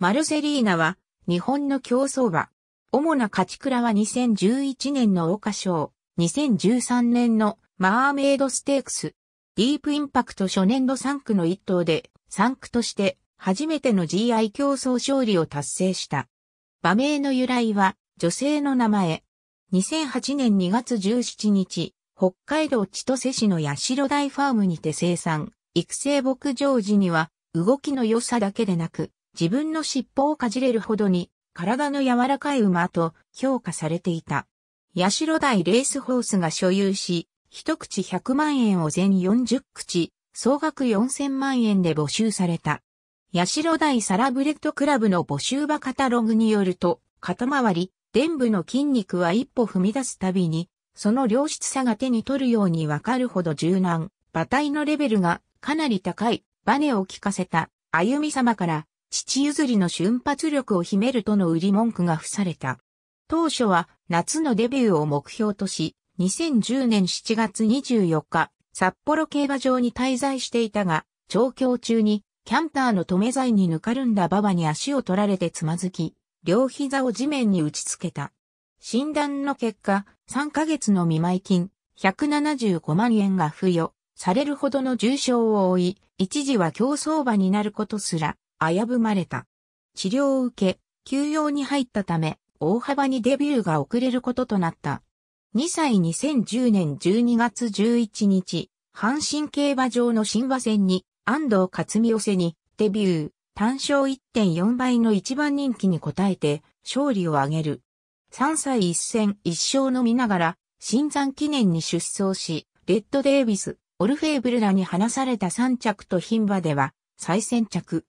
マルセリーナは、日本の競争馬。主な勝ち倉は2011年の桜花賞、2013年のマーメイドステークス。ディープインパクト初年度3区の一頭で、3区として初めての GI 競争勝利を達成した。馬名の由来は女性の名前。2008年2月17日、北海道千歳市の八代大ファームにて生産、育成牧場時には動きの良さだけでなく、自分の尻尾をかじれるほどに体の柔らかい馬と評価されていた。八代台レースホースが所有し、一口100万円を全40口、総額4000万円で募集された。八代台サラブレッドクラブの募集場カタログによると、肩回り、伝部の筋肉は一歩踏み出すたびに、その良質さが手に取るようにわかるほど柔軟、馬体のレベルがかなり高い、バネを効かせた、歩み様から、父譲りの瞬発力を秘めるとの売り文句が付された。当初は夏のデビューを目標とし、2010年7月24日、札幌競馬場に滞在していたが、調教中にキャンターの止め剤にぬかるんだ馬場に足を取られてつまずき、両膝を地面に打ちつけた。診断の結果、3ヶ月の見舞金、175万円が付与されるほどの重傷を負い、一時は競争馬になることすら危ぶまれた。治療を受け、休養に入ったため、大幅にデビューが遅れることとなった。2歳2010年12月11日、阪神競馬場の新馬戦に安藤勝美寄せにデビュー、単勝1.4倍の一番人気に応えて勝利を挙げる。3歳1戦1勝のみながら、新山記念に出走し、レッドデイビス、オルフェーブルらに放された3着と牝馬では、再戦着。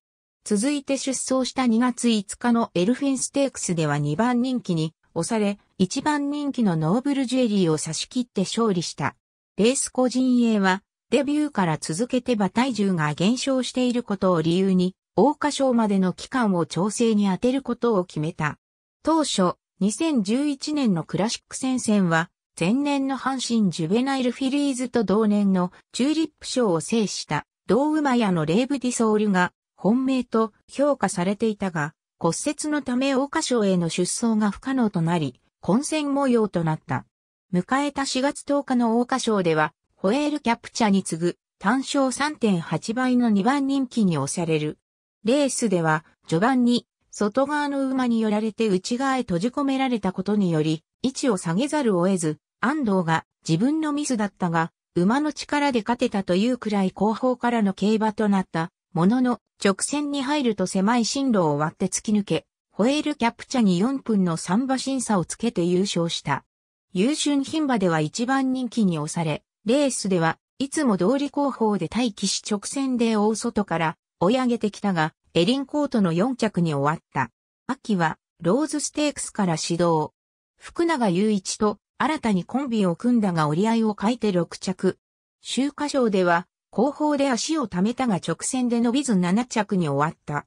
続いて出走した2月5日のエルフィンステークスでは2番人気に押され、1番人気のノーブルジュエリーを差し切って勝利した。レース個人営は、デビューから続けて馬体重が減少していることを理由に、大花賞までの期間を調整に充てることを決めた。当初、2011年のクラシック戦線は、前年の阪神ジュベナイルフィリーズと同年のチューリップ賞を制した、同馬屋のレイブディソールが本命と評価されていたが、骨折のため桜花賞への出走が不可能となり、混戦模様となった。迎えた4月10日の桜花賞では、ホエールキャプチャに次ぐ単勝3.8倍の2番人気に押される。レースでは、序盤に外側の馬に寄られて内側へ閉じ込められたことにより、位置を下げざるを得ず、安藤が自分のミスだったが、馬の力で勝てたというくらい後方からの競馬となった。ものの、直線に入ると狭い進路を割って突き抜け、ホエールキャプチャに4分の3馬審査をつけて優勝した。優春牝馬では一番人気に押され、レースではいつも通り後方で待機し直線で大外から追い上げてきたが、エリンコートの4着に終わった。秋は、ローズステークスから始動。福永雄一と新たにコンビを組んだが折り合いを書いて6着。週刊賞では、後方で足を溜めたが直線で伸びず7着に終わった。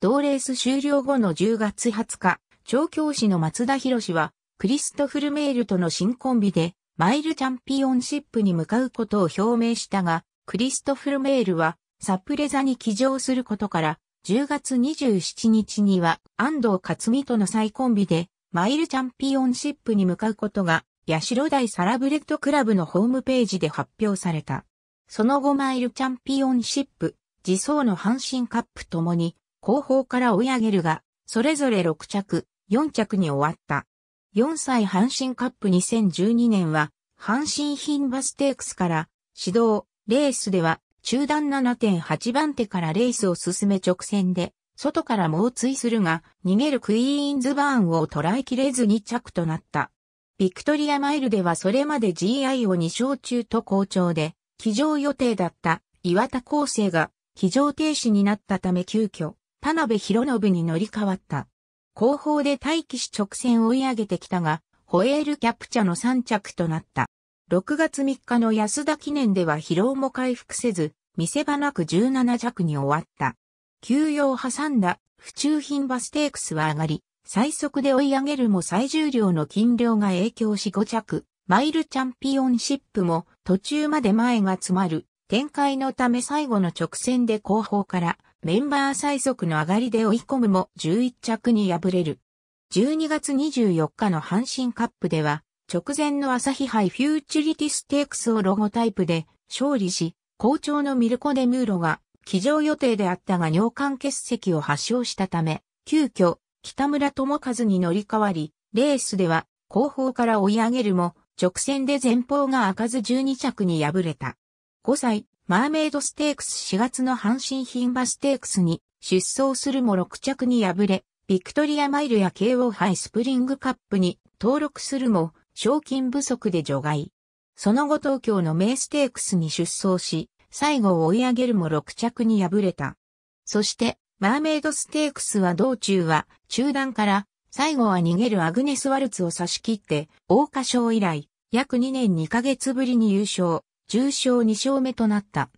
同レース終了後の10月20日、調教師の松田博士は、クリストフル・メールとの新コンビで、マイルチャンピオンシップに向かうことを表明したが、クリストフル・メールは、サプレザに起乗することから、10月27日には安藤克美との再コンビで、マイルチャンピオンシップに向かうことが、八代大サラブレッドクラブのホームページで発表された。その後マイルチャンピオンシップ、自走の阪神カップともに、後方から追い上げるが、それぞれ6着、4着に終わった。4歳阪神カップ2012年は、阪神ンバステークスから、指導、レースでは、中段7.8番手からレースを進め直線で、外から猛追するが、逃げるクイーンズバーンを捉えきれず2着となった。ビクトリアマイルではそれまで GI を2勝中と好調で、起乗予定だった岩田厚生が起乗停止になったため急遽田辺博信に乗り換わった。後方で待機し直線追い上げてきたが、ホエールキャプチャの3着となった。6月3日の安田記念では疲労も回復せず、見せ場なく17着に終わった。休養を挟んだ府中品バステークスは上がり、最速で追い上げるも最重量の金量が影響し5着、マイルチャンピオンシップも途中まで前が詰まる展開のため最後の直線で後方からメンバー最速の上がりで追い込むも11着に敗れる。12月24日の阪神カップでは直前の朝日杯フューチュリティステークスをロゴタイプで勝利し、好調のミルコ・デ・ムーロが起乗予定であったが尿管結石を発症したため、急遽北村智和に乗り換わり、レースでは後方から追い上げるも直線で前方が開かず12着に敗れた。5歳、マーメイドステークス4月の阪神牝馬ステークスに出走するも6着に敗れ、ビクトリアマイルや KO 杯スプリングカップに登録するも、賞金不足で除外。その後東京の名ステークスに出走し、最後を追い上げるも6着に敗れた。そして、マーメイドステークスは道中は中段から、最後は逃げるアグネス・ワルツを差し切って、大花賞以来、約2年2ヶ月ぶりに優勝、重賞2勝目となった。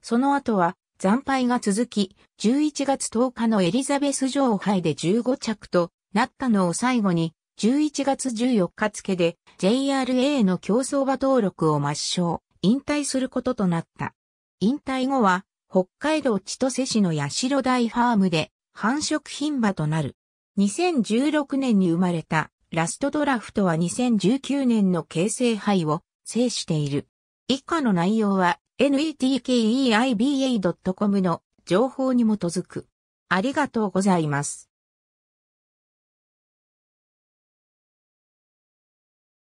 その後は惨敗が続き、11月10日のエリザベス女王杯で15着となったのを最後に、11月14日付で JRA の競走馬登録を抹消、引退することとなった。引退後は、北海道千歳市の八代大ファームで繁殖品馬となる。2016年に生まれたラストドラフトは2019年の形成杯を制している。以下の内容は netkeiba.com の情報に基づく。ありがとうございます。